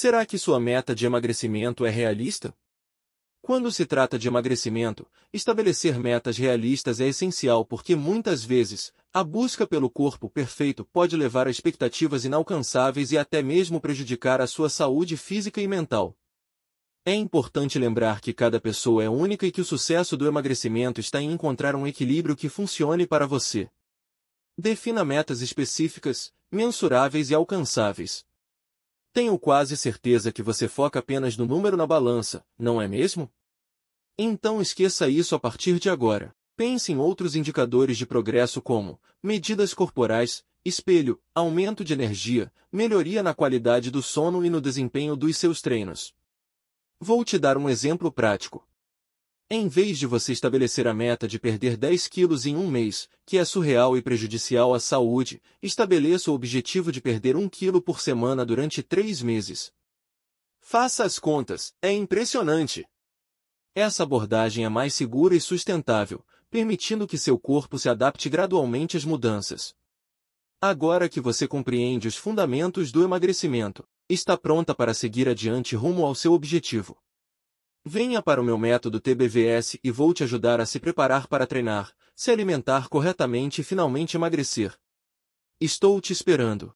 Será que sua meta de emagrecimento é realista? Quando se trata de emagrecimento, estabelecer metas realistas é essencial porque muitas vezes a busca pelo corpo perfeito pode levar a expectativas inalcançáveis e até mesmo prejudicar a sua saúde física e mental. É importante lembrar que cada pessoa é única e que o sucesso do emagrecimento está em encontrar um equilíbrio que funcione para você. Defina metas específicas, mensuráveis e alcançáveis. Tenho quase certeza que você foca apenas no número na balança, não é mesmo? Então esqueça isso a partir de agora. Pense em outros indicadores de progresso como medidas corporais, espelho, aumento de energia, melhoria na qualidade do sono e no desempenho dos seus treinos. Vou te dar um exemplo prático. Em vez de você estabelecer a meta de perder 10 quilos em um mês, que é surreal e prejudicial à saúde, estabeleça o objetivo de perder 1 quilo por semana durante 3 meses. Faça as contas, é impressionante! Essa abordagem é mais segura e sustentável, permitindo que seu corpo se adapte gradualmente às mudanças. Agora que você compreende os fundamentos do emagrecimento, está pronta para seguir adiante rumo ao seu objetivo. Venha para o meu método TBVS e vou te ajudar a se preparar para treinar, se alimentar corretamente e finalmente emagrecer. Estou te esperando.